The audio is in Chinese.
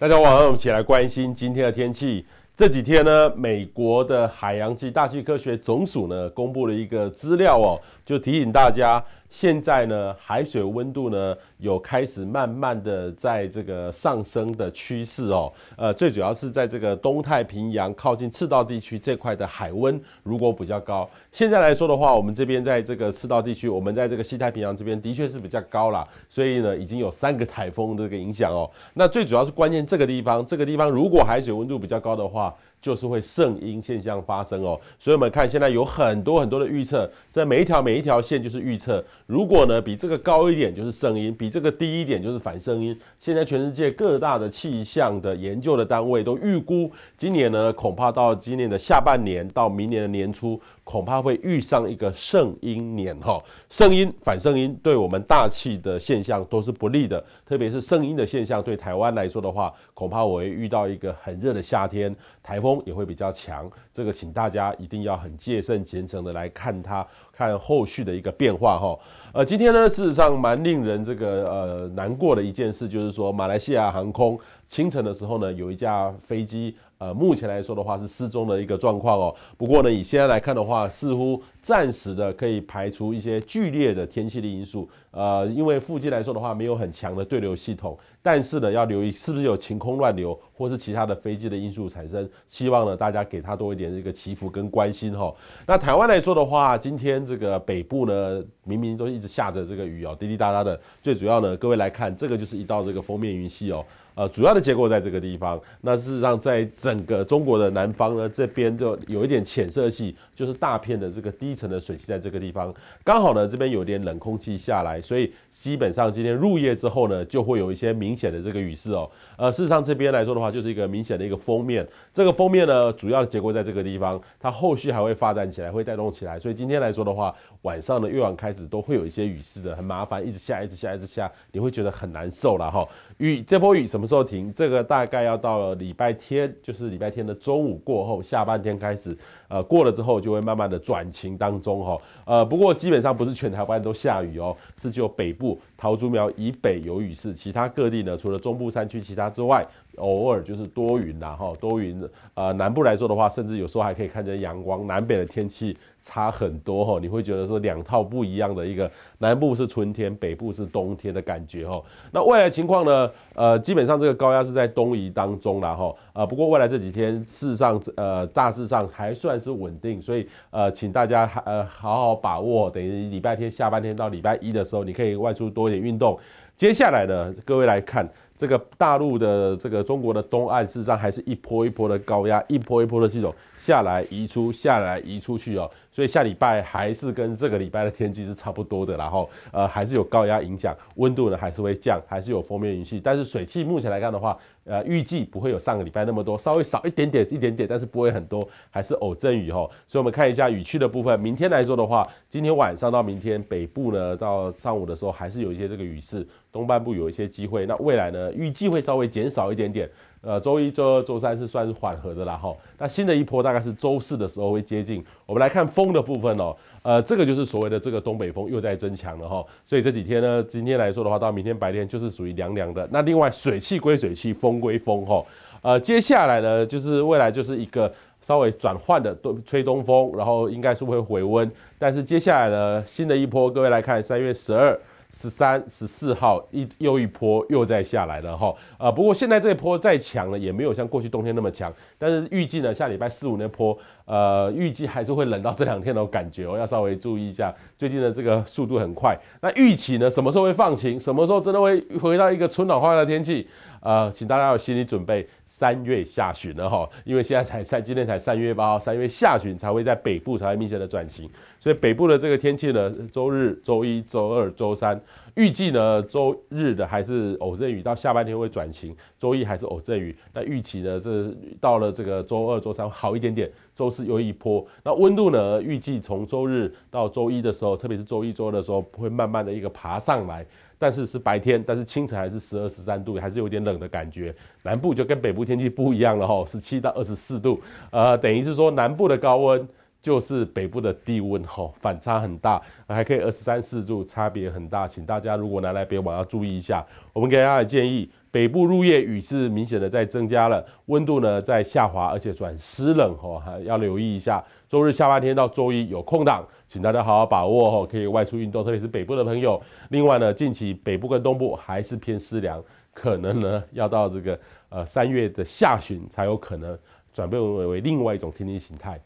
大家晚上，我们一起来关心今天的天气。这几天呢，美国的海洋及大气科学总署呢，公布了一个资料哦，就提醒大家。现在呢，海水温度呢有开始慢慢的在这个上升的趋势哦。呃，最主要是在这个东太平洋靠近赤道地区这块的海温如果比较高。现在来说的话，我们这边在这个赤道地区，我们在这个西太平洋这边的确是比较高啦。所以呢，已经有三个台风这个影响哦。那最主要是关键这个地方，这个地方如果海水温度比较高的话。就是会圣阴现象发生哦，所以我们看现在有很多很多的预测，在每一条每一条线就是预测，如果呢比这个高一点就是圣阴，比这个低一点就是反圣阴。现在全世界各大的气象的研究的单位都预估，今年呢恐怕到今年的下半年到明年的年初，恐怕会遇上一个圣阴年哈。圣阴、反圣阴，对我们大气的现象都是不利的，特别是圣阴的现象对台湾来说的话，恐怕我会遇到一个很热的夏天，台风。也会比较强，这个请大家一定要很谨慎、虔诚的来看它，看后续的一个变化哈。呃，今天呢，事实上蛮令人这个呃难过的一件事，就是说马来西亚航空清晨的时候呢，有一架飞机，呃，目前来说的话是失踪的一个状况哦。不过呢，以现在来看的话，似乎。暂时的可以排除一些剧烈的天气的因素，呃，因为附近来说的话没有很强的对流系统，但是呢要留意是不是有晴空乱流或是其他的飞机的因素产生，希望呢大家给他多一点这个祈福跟关心哈。那台湾来说的话，今天这个北部呢明明都一直下着这个雨哦，滴滴答答的，最主要呢各位来看这个就是一道这个封面云系哦，呃主要的结构在这个地方，那事实上在整个中国的南方呢这边就有一点浅色系，就是大片的这个低。一层的水汽在这个地方，刚好呢，这边有点冷空气下来，所以基本上今天入夜之后呢，就会有一些明显的这个雨势哦。呃，事实上这边来说的话，就是一个明显的一个封面，这个封面呢，主要的结构在这个地方，它后续还会发展起来，会带动起来。所以今天来说的话，晚上呢，越晚开始都会有一些雨势的，很麻烦，一直下，一直下，一直下，你会觉得很难受了哈。雨这波雨什么时候停？这个大概要到礼拜天，就是礼拜天的中午过后，下半天开始，呃，过了之后就会慢慢的转晴。当中哈，呃，不过基本上不是全台湾都下雨哦，是就北部桃竹苗以北有雨势，其他各地呢，除了中部山区其他之外，偶尔就是多云啦哈，多云，呃，南部来说的话，甚至有时候还可以看见阳光，南北的天气差很多哈，你会觉得说两套不一样的一个，南部是春天，北部是冬天的感觉哈。那未来情况呢，呃，基本上这个高压是在东移当中啦。哈，呃，不过未来这几天事实上呃大致上还算是稳定，所以呃，请大家。呃，好好把握，等于礼拜天下半天到礼拜一的时候，你可以外出多一点运动。接下来呢，各位来看这个大陆的这个中国的东岸，事实上还是一波一波的高压，一波一波的这种下来移出，下来移出去哦。所以下礼拜还是跟这个礼拜的天气是差不多的，然后呃还是有高压影响，温度呢还是会降，还是有封面云系，但是水汽目前来看的话，呃预计不会有上个礼拜那么多，稍微少一点点一点点，但是不会很多，还是偶阵雨哈。所以我们看一下雨区的部分，明天来说的话，今天晚上到明天北部呢到上午的时候还是有一些这个雨势，东半部有一些机会，那未来呢预计会稍微减少一点点。呃，周一、周二、周三是算是缓和的啦哈。那新的一波大概是周四的时候会接近。我们来看风的部分哦。呃，这个就是所谓的这个东北风又在增强了哈。所以这几天呢，今天来说的话，到明天白天就是属于凉凉的。那另外，水气归水气，风归风哈。呃，接下来呢，就是未来就是一个稍微转换的东吹东风，然后应该是会回温。但是接下来呢，新的一波，各位来看三月十二。十三、十四号一又一波又在下来了哈，呃，不过现在这一波再强了也没有像过去冬天那么强，但是预计呢下礼拜四、五那波，呃，预计还是会冷到这两天的感觉哦，要稍微注意一下。最近的这个速度很快，那预期呢什么时候会放晴？什么时候真的会回到一个春暖花开的天气？呃，请大家有心理准备，三月下旬了哈，因为现在才三，今天才三月八号，三月下旬才会在北部才会明显的转晴，所以北部的这个天气呢，周日、周一、周二、周三。预计呢，周日的还是偶阵雨，到下半天会转晴。周一还是偶阵雨，那预期呢，这到了这个周二、周三好一点点，周四又一波。那温度呢，预计从周日到周一的时候，特别是周一、周二的时候，会慢慢的一个爬上来。但是是白天，但是清晨还是十二、十三度，还是有点冷的感觉。南部就跟北部天气不一样了哈，十七到二十四度，呃，等于是说南部的高温。就是北部的低温哦，反差很大，还可以二十三四度，差别很大。请大家如果南来北往要注意一下。我们给大家的建议：北部入夜雨是明显的在增加了，温度呢在下滑，而且转湿冷哦，还要留意一下。周日下半天到周一有空档，请大家好好把握哦，可以外出运动，特别是北部的朋友。另外呢，近期北部跟东部还是偏湿凉，可能呢要到这个呃三月的下旬才有可能转变为另外一种天气形态。